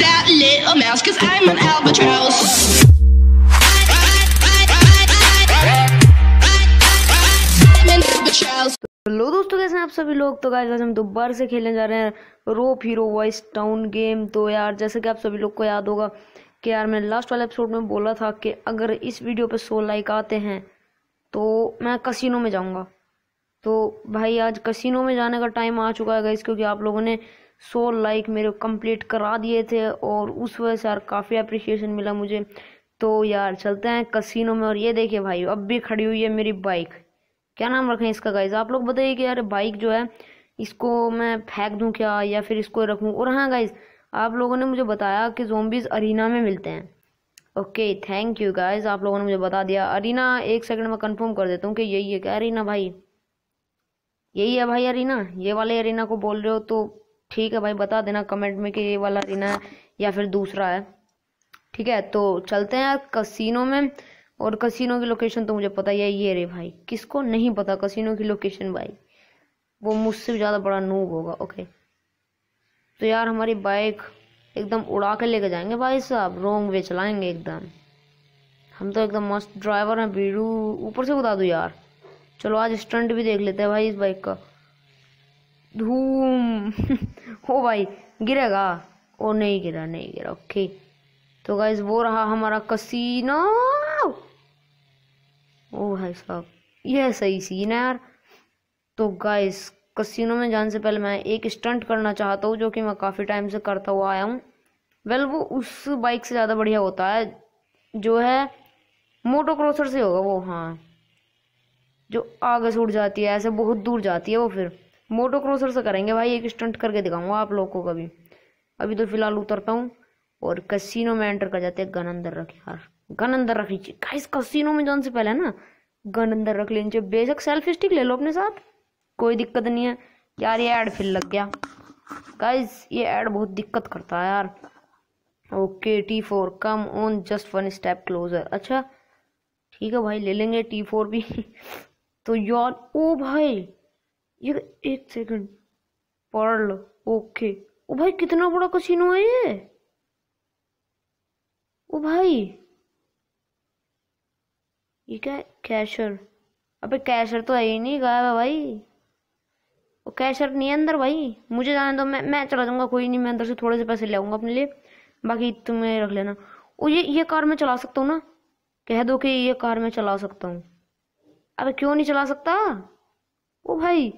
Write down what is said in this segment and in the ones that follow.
that little mouse, cause I'm an albatross. Hello दोस्तों कैसे हैं आप सभी लोग तो गाइस आज हम दोबारा से खेलने जा रहे हैं Rope Hero Vice Town game तो यार जैसे कि आप सभी लोग को याद होगा कि यार मैंने लास्ट वाले एपिसोड में बोला था कि अगर इस वीडियो पे 100 लाइक आते हैं तो मैं कसिनो में जाऊंगा तो भाई आज कसिनो में जाने का टाइम आ चुका है गाइस क्योंकि आप लोगों ने सौ लाइक मेरे कंप्लीट करा दिए थे और उस वजह से यार काफ़ी अप्रिसिएशन मिला मुझे तो यार चलते हैं कसिनो में और ये देखिए भाई अब भी खड़ी हुई है मेरी बाइक क्या नाम रखें इसका गाइज आप लोग बताइए कि यार बाइक जो है इसको मैं फेंक दूँ क्या या फिर इसको रखूँ और हाँ गाइज आप लोगों ने मुझे बताया कि जोम्बिस अरीना में मिलते हैं ओके थैंक यू गाइज आप लोगों ने मुझे बता दिया अरीना एक सेकंड में कंफर्म कर देता हूँ कि यही है क्या अरीना भाई यही है भाई अरीना ये वाले अरीना को बोल रहे हो तो ठीक है भाई बता देना कमेंट में कि ये वाला रीना है या फिर दूसरा है ठीक है तो चलते हैं यार कसिनो में और कसिनो की लोकेशन तो मुझे पता ही है ये रे भाई किसको नहीं पता कसिनो की लोकेशन भाई वो मुझसे भी ज़्यादा बड़ा नूब होगा ओके तो यार हमारी बाइक एकदम उड़ा के लेके जाएंगे भाई साहब रोंग वे चलाएंगे एकदम हम तो एकदम मस्त ड्राइवर हैं बीड़ू ऊपर से बता दो यार चलो आज स्टंट भी देख लेते हैं भाई इस बाइक का धूम हो भाई गिरेगा ओ नहीं गिरा नहीं गिरा ओके तो गाइज वो रहा हमारा कसीनो ओ भाई साहब यह सही सीन है यार तो गाइस कसिनो में जाने से पहले मैं एक स्टंट करना चाहता हूँ जो कि मैं काफ़ी टाइम से करता हुआ आया हूँ वेल वो उस बाइक से ज़्यादा बढ़िया होता है जो है मोटो क्रोसर से होगा वो हाँ जो आगे से उड़ जाती है ऐसे बहुत दूर जाती है वो फिर मोटो क्रोसर से करेंगे भाई एक स्टंट करके दिखाऊंगा आप लोग को कभी अभी तो फिलहाल उतरता हूँ और कसिनो में एंटर कर जाते हैं गन अंदर रख यार गन अंदर रख लीजिए गाइस कसिनो में जान से पहले ना गन अंदर रख लीजिए बेशक सेल्फी स्टिक ले लो अपने साथ कोई दिक्कत नहीं है यार ये ऐड फिर लग गया गाइस ये ऐड बहुत दिक्कत करता है यार okay T four come on just one step closer अच्छा ठीक है भाई ले लेंगे टी फोर भी तो यार ओ भाई ये एक सेकंड लो ओके ओ भाई कितना बड़ा कसिनो है ये ओ भाई ये क्या कैशर अबे कैशर तो है ही नहीं गायब है भाई वो कैशर नहीं है अंदर भाई मुझे जाने दो मैं मैं चला जाऊंगा कोई नहीं मैं अंदर से थोड़े से पैसे ले आऊंगा अपने लिए बाकी तुम्हें रख लेना ओ ये ये कार मैं चला सकता हूँ ना कह दो कि ये कार मैं चला सकता हूँ अबे क्यों नहीं चला सकता ओ भाई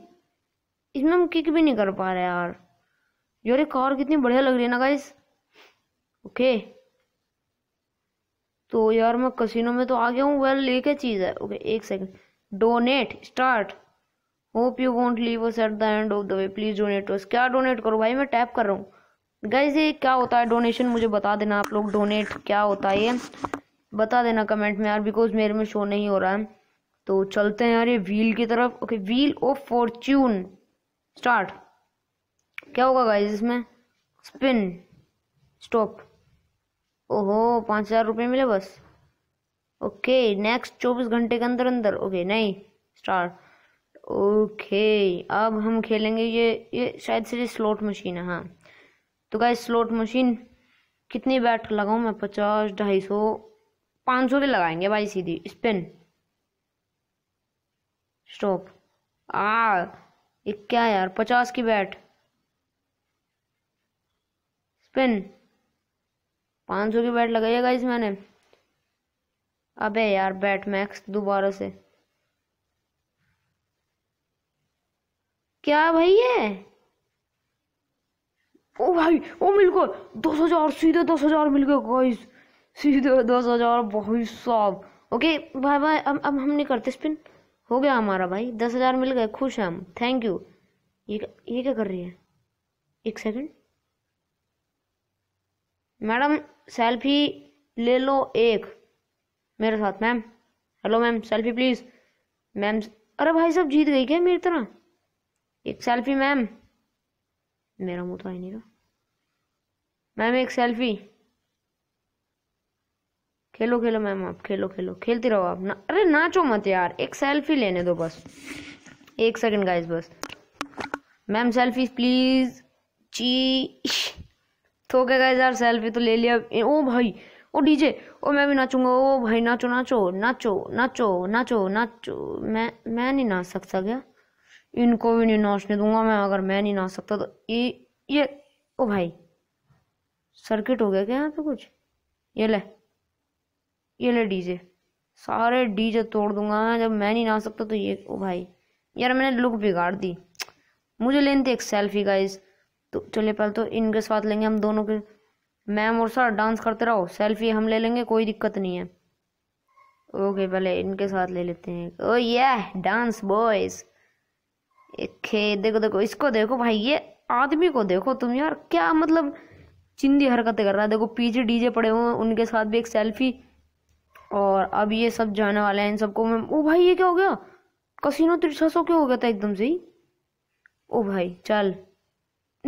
इसमें हम किक भी नहीं कर पा रहे यार यार ये कार कितनी बढ़िया लग रही है ना गाइस ओके तो यार मैं कसिनो में तो आ गया हूँ वेल ये क्या चीज़ है ओके एक second donate start hope you won't leave us at the end of the way please donate to क्या डोनेट करो भाई मैं टैप कर रहा हूँ गाइज ये क्या होता है डोनेशन मुझे बता देना आप लोग डोनेट क्या होता है ये बता देना कमेंट में यार बिकॉज मेरे में शो नहीं हो रहा है तो चलते हैं यार ये व्हील की तरफ okay wheel of fortune start क्या होगा गाइज इसमें स्पिन स्टॉप ओहो पाँच हज़ार रुपये मिले बस ओके नेक्स्ट चौबीस घंटे के अंदर अंदर ओके नहीं स्टार्ट ओके अब हम खेलेंगे ये ये शायद से स्लोट स्लॉट मशीन है हाँ तो गाइज स्लॉट मशीन कितनी बैट लगाऊँ मैं पचास ढाई सौ पाँच सौ भी लगाएंगे भाई सीधी स्पिन स्टॉप आ एक क्या यार पचास की बैट स्पिन पाँच सौ की बैट लगाइएगा इस मैंने अबे यार बैट मैक्स दोबारा से क्या भाई ये ओ भाई ओ मिल गए दस हजार सीधे दस हजार मिल गए गाइस सीधे दस हजार भाई साहब ओके बाय बाय अब अब हम नहीं करते स्पिन हो गया हमारा भाई दस हज़ार मिल गए खुश हैं हम थैंक यू ये ये क्या कर रही है एक सेकंड मैडम सेल्फी ले लो एक मेरे साथ ma'am hello ma'am selfie please ma'am अरे भाई साहब जीत गई क्या मेरी तरह एक सेल्फी मैम मेरा मुँह तो आई नहीं था मैम एक सेल्फी खेलो खेलो मैम आप खेलो खेलो खेलते रहो आप ना अरे नाचो मत यार एक सेल्फी लेने दो बस एक सेकंड गाइस बस मैम सेल्फी प्लीज ची तो क्या गाइस यार सेल्फी तो ले लिया ओ भाई ओ डीजे ओ मैं भी नाचूंगा ओ भाई नाचो नाचो नाचो नाचो नाचो नाचो मैं मैं नहीं नाच सकता क्या इनको भी नहीं नाचने दूंगा मैं अगर मैं नहीं नाच सकता तो ये ये ओ भाई सर्किट हो गया क्या यहाँ पे कुछ ये ले ये ले डीजे सारे डीजे तोड़ दूंगा जब मैं नहीं ना सकता तो ये ओ भाई यार मैंने लुक बिगाड़ दी मुझे लेनी थी एक सेल्फी गाइज तो चलिए पहले तो इनके साथ लेंगे हम दोनों के मैम और सर डांस करते रहो सेल्फी हम ले लेंगे कोई दिक्कत नहीं है ओके पहले इनके साथ ले लेते हैं ओ ये डांस बॉयज एक देखो देखो इसको देखो भाई ये आदमी को देखो तुम यार क्या मतलब चिंदी हरकतें कर रहा है देखो पीछे डीजे पड़े हुए उनके साथ भी एक सेल्फी और अब ये सब जाने वाला है इन सबको मैं ओ भाई ये क्या हो गया कसिनो तिरछा सौ क्यों हो गया था एकदम से ही ओ भाई चल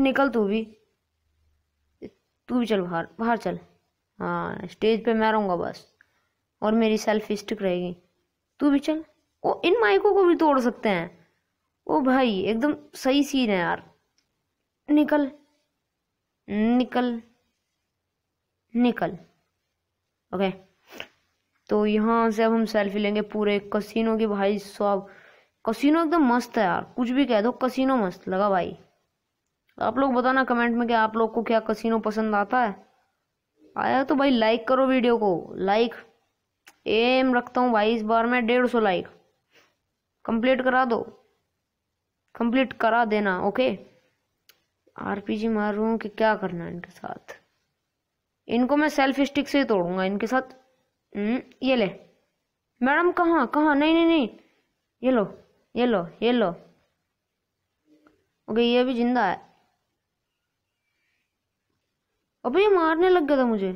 निकल तू भी तू भी चल बाहर बाहर चल हाँ स्टेज पे मैं रहूँगा बस और मेरी सेल्फ स्टिक रहेगी तू भी चल ओ इन माइकों को भी तोड़ सकते हैं ओ भाई एकदम सही सीन है यार निकल निकल निकल ओके तो यहाँ से अब हम सेल्फी लेंगे पूरे कसिनो के भाई सब कसिनो एकदम मस्त है यार कुछ भी कह दो कसिनो मस्त लगा भाई आप लोग बताना कमेंट में कि आप लोग को क्या कसिनो पसंद आता है आया तो भाई लाइक करो वीडियो को लाइक एम रखता हूँ भाई इस बार मैं डेढ़ सौ लाइक कंप्लीट करा दो कंप्लीट करा देना ओके आरपीजी मारूँ कि क्या करना है इनके साथ इनको मैं सेल्फी स्टिक से ही तोड़ूंगा इनके साथ हम्म, ये ले मैडम कहाँ कहाँ नहीं नहीं नहीं ये लो ये लो ये लो ओके ये भी जिंदा है अबे ये मारने लग गया था मुझे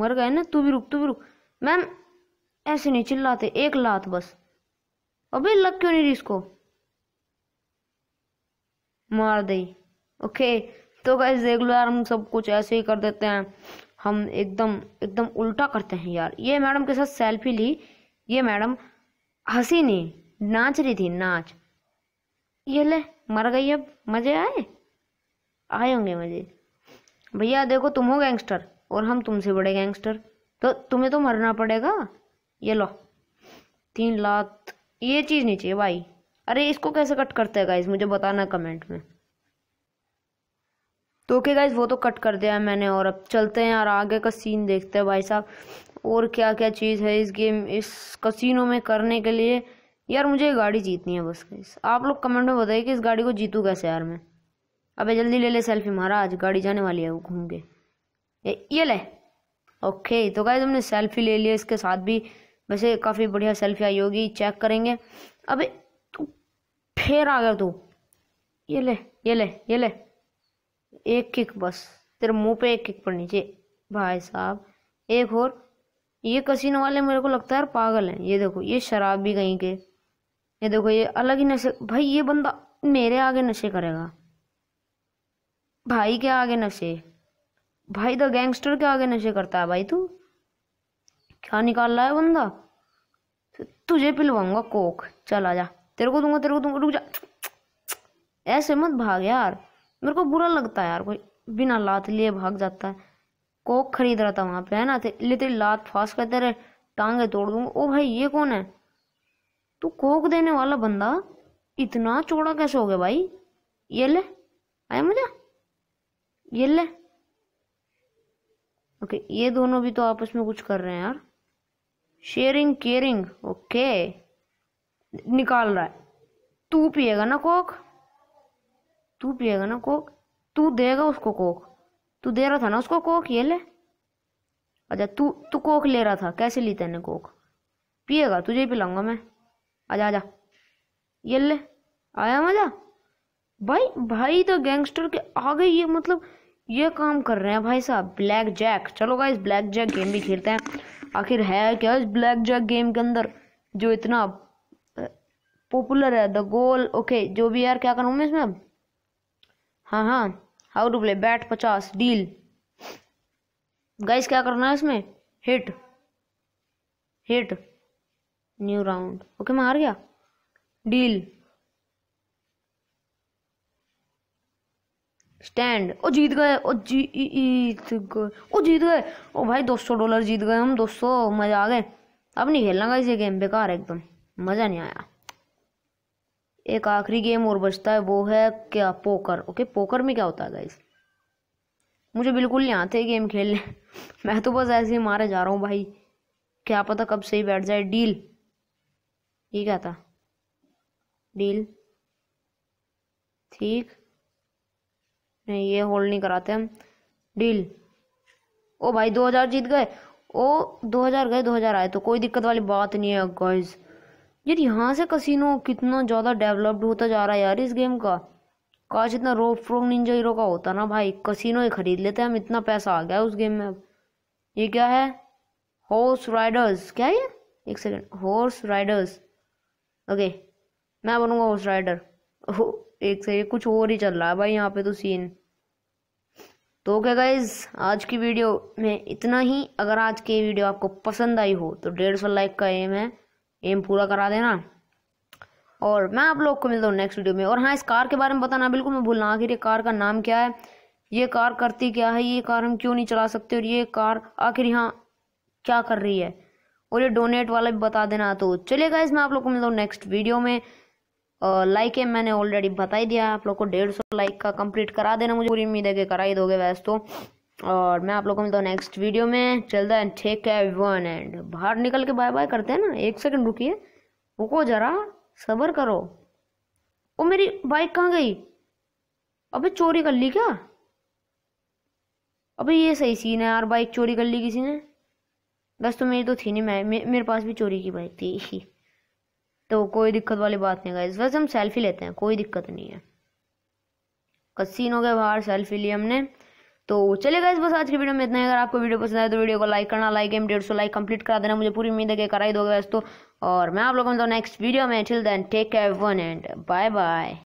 मर गए ना तू भी रुक तू भी रुक मैम ऐसे नहीं चिल्लाते एक लात बस अबे लग क्यों नहीं रही इसको मार दई ओके तो कैसे देख लो यार हम सब कुछ ऐसे ही कर देते हैं हम एकदम एकदम उल्टा करते हैं यार ये मैडम के साथ सेल्फी ली ये मैडम हंसी नहीं नाच रही थी नाच ये ले मर गई अब मज़े आए आए होंगे मज़े भैया देखो तुम हो गैंगस्टर और हम तुमसे बड़े गैंगस्टर तो तुम्हें तो मरना पड़ेगा ये लो तीन लाख ये चीज़ नहीं चाहिए भाई अरे इसको कैसे कट करते हैं गाइस मुझे बताना कमेंट में तो ओके गाइज वो तो कट कर दिया है मैंने और अब चलते हैं यार आगे का सीन देखते हैं भाई साहब और क्या क्या चीज़ है इस गेम इस कसिनो में करने के लिए यार मुझे गाड़ी जीतनी है बस गाइस आप लोग कमेंट में बताइए कि इस गाड़ी को जीतूँ कैसे यार मैं अबे जल्दी ले ले सेल्फी महाराज गाड़ी जाने वाली है वो घूम के ये, ये ले ओके तो गाइज हमने सेल्फी ले लिया इसके साथ भी वैसे काफ़ी बढ़िया सेल्फी आई होगी चेक करेंगे अबे तू फिर आ गया तू ये ले ये ले ये ले एक किक बस तेरे मुंह पे एक किक पड़नी चाहिए भाई साहब एक और ये कसिनो वाले मेरे को लगता है यार पागल हैं ये देखो ये शराब भी कहीं के ये देखो ये अलग ही नशे भाई ये बंदा मेरे आगे नशे करेगा भाई के आगे नशे भाई तो गैंगस्टर के आगे नशे करता है भाई तू क्या निकाल रहा है बंदा तुझे पिलवाऊंगा कोक चल आ जा तेरे को दूंगा तेरे को दूंगा रुक जा ऐसे मत भाग यार मेरे को बुरा लगता है यार कोई बिना लात लिए भाग जाता है कोक खरीद रहा था वहाँ पे है ना ले तेरी लात फांस कर तेरे टांगे तोड़ दूंगा ओ भाई ये कौन है तू कोक देने वाला बंदा इतना चौड़ा कैसे हो गया भाई ये ले आया मुझे ये ले ओके ये दोनों भी तो आपस में कुछ कर रहे हैं यार शेयरिंग केयरिंग ओके निकाल रहा है तू पिएगा ना कोक तू पिएगा ना कोक तू देगा उसको कोक तू दे रहा था ना उसको कोक ये ले अच्छा तू तू कोक ले रहा था कैसे ली तेने कोक पिएगा तुझे ही पिलाऊंगा मैं आजा आजा ये ले आया मजा भाई भाई तो गैंगस्टर के आगे ये मतलब ये काम कर रहे हैं भाई साहब ब्लैक जैक चलो इस ब्लैक जैक गेम भी खेलते हैं आखिर है क्या इस ब्लैक जैक गेम के अंदर जो इतना पॉपुलर है द गोल ओके जो भी यार क्या करूँ मैं इसमें अब हाँ हाँ हाउ टू प्ले बैट पचास डील गाइस क्या करना है इसमें hit hit new round okay मैं हार गया डील स्टैंड ओ जीत गए ओ जीत गए ओ जीत गए ओ भाई 200 डॉलर जीत गए हम 200 मज़ा आ गए अब नहीं खेलना गाइस ये गेम बेकार है एकदम मज़ा नहीं आया एक आखिरी गेम और बचता है वो है क्या पोकर ओके पोकर में क्या होता है गाइस मुझे बिल्कुल नहीं आते गेम खेलने मैं तो बस ऐसे ही मारे जा रहा हूँ भाई क्या पता कब सही बैठ जाए डील ये क्या था डील ठीक नहीं ये होल्ड नहीं कराते हम डील ओ भाई 2000 जीत गए ओ 2000 गए 2000 आए तो कोई दिक्कत वाली बात नहीं है गाइस यार यहाँ से कसिनो कितना ज़्यादा डेवलप्ड होता जा रहा है यार इस गेम का काश इतना रोप फ्रोक निंजा हीरो का होता ना भाई कसिनो ही खरीद लेते हम इतना पैसा आ गया उस गेम में अब ये क्या है हॉर्स राइडर्स क्या ये एक सेकेंड हॉर्स राइडर्स ओके मैं बनूंगा हॉर्स राइडर ओ, एक से कुछ और ही चल रहा है भाई यहाँ पे तो सीन तो ओके गाइज आज की वीडियो में इतना ही अगर आज की वीडियो आपको पसंद आई हो तो डेढ़ सौ लाइक का एम है एम पूरा करा देना और मैं आप लोग को मिलता हूँ नेक्स्ट वीडियो में और हाँ इस कार के बारे में बताना बिल्कुल मैं भूलना आखिर ये कार का नाम क्या है ये कार करती क्या है ये कार हम क्यों नहीं चला सकते और ये कार आखिर यहाँ क्या कर रही है और ये डोनेट वाला भी बता देना तो चलेगा इसमें आप लोग को मिलता हूँ नेक्स्ट वीडियो में लाइक है मैंने ऑलरेडी बता ही दिया आप लोग को डेढ़ सौ लाइक का कंप्लीट करा देना मुझे पूरी उम्मीद है कि करा ही दोगे वैसे तो और मैं आप लोगों को मिलता हूँ नेक्स्ट वीडियो में चल the end take care one and बाहर निकल के बाय बाय करते हैं ना एक सेकंड रुकिए रुको जरा सबर करो वो मेरी बाइक कहाँ गई अबे चोरी कर ली क्या अबे ये सही सीन है यार बाइक चोरी कर ली किसी ने बस तो मेरी तो थी नहीं मैं मे, मेरे पास भी चोरी की बाइक थी तो कोई दिक्कत वाली बात नहीं गई वैसे हम सेल्फी लेते हैं कोई दिक्कत नहीं है कसीन हो गया बाहर सेल्फी ली हमने तो चले गए बस आज की वीडियो में इतना ही अगर आपको वीडियो पसंद आए तो वीडियो को लाइक करना लाइक एम डेढ़ सौ लाइक कंप्लीट करा देना मुझे पूरी उम्मीद है कि कराई दोगे दोस्तों और मैं आप लोगों को नेक्स्ट वीडियो में chill then take care one and bye bye